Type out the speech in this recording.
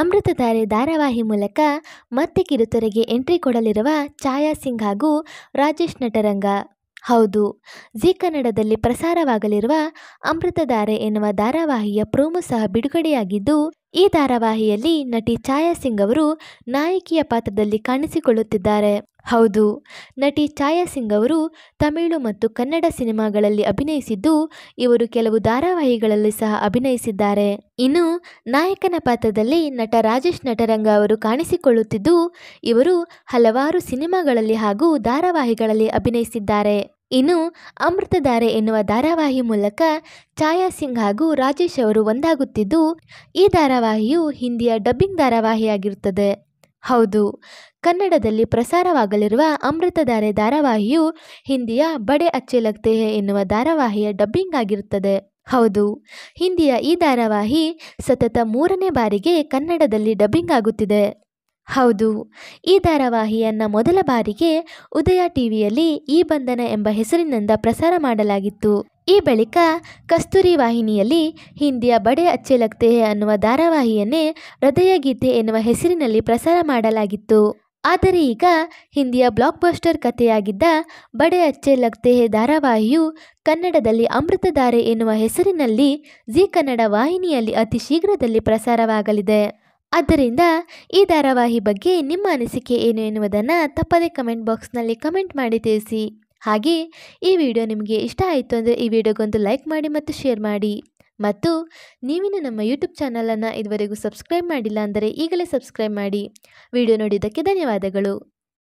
ಅಮೃತಧಾರೆ ಧಾರಾವಾಹಿ ಮೂಲಕ ಮತ್ತೆ ಕಿರುತೆರೆಗೆ ಎಂಟ್ರಿ ಕೊಡಲಿರುವ ಛಾಯಾ ಸಿಂಗ್ ಹಾಗೂ ರಾಜೇಶ್ ನಟರಂಗ ಹೌದು ಜಿ ಕನ್ನಡದಲ್ಲಿ ಪ್ರಸಾರವಾಗಲಿರುವ ಅಮೃತಧಾರೆ ಎನ್ನುವ ಧಾರಾವಾಹಿಯ ಪ್ರೋಮು ಸಹ ಬಿಡುಗಡೆಯಾಗಿದ್ದು ಈ ಧಾರಾವಾಹಿಯಲ್ಲಿ ನಟಿ ಛಾಯಾ ಸಿಂಗ್ ಅವರು ನಾಯಕಿಯ ಪಾತ್ರದಲ್ಲಿ ಕಾಣಿಸಿಕೊಳ್ಳುತ್ತಿದ್ದಾರೆ ಹೌದು ನಟಿ ಛಾಯಾ ಸಿಂಗ್ ಅವರು ತಮಿಳು ಮತ್ತು ಕನ್ನಡ ಸಿನಿಮಾಗಳಲ್ಲಿ ಅಭಿನಯಿಸಿದ್ದು ಇವರು ಕೆಲವು ಧಾರಾವಾಹಿಗಳಲ್ಲಿ ಸಹ ಅಭಿನಯಿಸಿದ್ದಾರೆ ಇನ್ನು ನಾಯಕನ ಪಾತ್ರದಲ್ಲಿ ನಟ ರಾಜೇಶ್ ನಟರಂಗ ಅವರು ಕಾಣಿಸಿಕೊಳ್ಳುತ್ತಿದ್ದು ಇವರು ಹಲವಾರು ಸಿನಿಮಾಗಳಲ್ಲಿ ಹಾಗೂ ಧಾರಾವಾಹಿಗಳಲ್ಲಿ ಅಭಿನಯಿಸಿದ್ದಾರೆ ಇನ್ನು ಅಮೃತಧಾರೆ ಎನ್ನುವ ಧಾರಾವಾಹಿ ಮೂಲಕ ಛಾಯಾ ಸಿಂಗ್ ಹಾಗೂ ರಾಜೇಶ್ ಅವರು ಒಂದಾಗುತ್ತಿದ್ದು ಈ ಧಾರಾವಾಹಿಯು ಹಿಂದಿಯ ಡಬ್ಬಿಂಗ್ ಧಾರಾವಾಹಿಯಾಗಿರುತ್ತದೆ ಹೌದು ಕನ್ನಡದಲ್ಲಿ ಪ್ರಸಾರವಾಗಲಿರುವ ಅಮೃತಧಾರೆ ಧಾರಾವಾಹಿಯು ಹಿಂದಿಯ ಬಡೆ ಅಚ್ಚೆ ಲಗ್ತೆ ಹೇ ಎನ್ನುವ ಧಾರಾವಾಹಿಯ ಡಬ್ಬಿಂಗ್ ಆಗಿರುತ್ತದೆ ಹೌದು ಹಿಂದಿಯ ಈ ಧಾರಾವಾಹಿ ಸತತ ಮೂರನೇ ಬಾರಿಗೆ ಕನ್ನಡದಲ್ಲಿ ಡಬ್ಬಿಂಗ್ ಆಗುತ್ತಿದೆ ಹೌದು ಈ ಧಾರಾವಾಹಿಯನ್ನು ಮೊದಲ ಬಾರಿಗೆ ಉದಯ ಟಿವಿಯಲ್ಲಿ ಈ ಬಂಧನ ಎಂಬ ಹೆಸರಿನಿಂದ ಪ್ರಸಾರ ಮಾಡಲಾಗಿತ್ತು ಈ ಬಳಿಕ ಕಸ್ತೂರಿ ವಾಹಿನಿಯಲ್ಲಿ ಹಿಂದಿಯ ಬಡೆ ಅಚ್ಚೆ ಲಗ್ತೆ ಅನ್ನುವ ಧಾರಾವಾಹಿಯನ್ನೇ ಹೃದಯ ಗೀತೆ ಎನ್ನುವ ಹೆಸರಿನಲ್ಲಿ ಪ್ರಸಾರ ಮಾಡಲಾಗಿತ್ತು ಆದರೆ ಈಗ ಹಿಂದಿಯ ಬ್ಲಾಕ್ ಬಸ್ಟರ್ ಕಥೆಯಾಗಿದ್ದ ಬಡೆ ಅಚ್ಚೆ ಲಗ್ತೆ ಧಾರಾವಾಹಿಯು ಕನ್ನಡದಲ್ಲಿ ಅಮೃತಧಾರೆ ಎನ್ನುವ ಹೆಸರಿನಲ್ಲಿ ಜಿ ಕನ್ನಡ ವಾಹಿನಿಯಲ್ಲಿ ಅತಿ ಶೀಘ್ರದಲ್ಲಿ ಪ್ರಸಾರವಾಗಲಿದೆ ಆದ್ದರಿಂದ ಈ ಧಾರಾವಾಹಿ ಬಗ್ಗೆ ನಿಮ್ಮ ಅನಿಸಿಕೆ ಏನು ಎನ್ನುವುದನ್ನು ತಪ್ಪದೇ ಕಮೆಂಟ್ ಬಾಕ್ಸ್ನಲ್ಲಿ ಕಮೆಂಟ್ ಮಾಡಿ ತಿಳಿಸಿ ಹಾಗೆಯೇ ಈ ವಿಡಿಯೋ ನಿಮಗೆ ಇಷ್ಟ ಆಯಿತು ಅಂದರೆ ಈ ವಿಡಿಯೋಗೊಂದು ಲೈಕ್ ಮಾಡಿ ಮತ್ತು ಶೇರ್ ಮಾಡಿ ಮತ್ತು ನೀವಿನ ನಮ್ಮ ಯೂಟ್ಯೂಬ್ ಚಾನಲನ್ನು ಇದುವರೆಗೂ ಸಬ್ಸ್ಕ್ರೈಬ್ ಮಾಡಿಲ್ಲ ಅಂದರೆ ಈಗಲೇ ಸಬ್ಸ್ಕ್ರೈಬ್ ಮಾಡಿ ವಿಡಿಯೋ ನೋಡಿದ್ದಕ್ಕೆ ಧನ್ಯವಾದಗಳು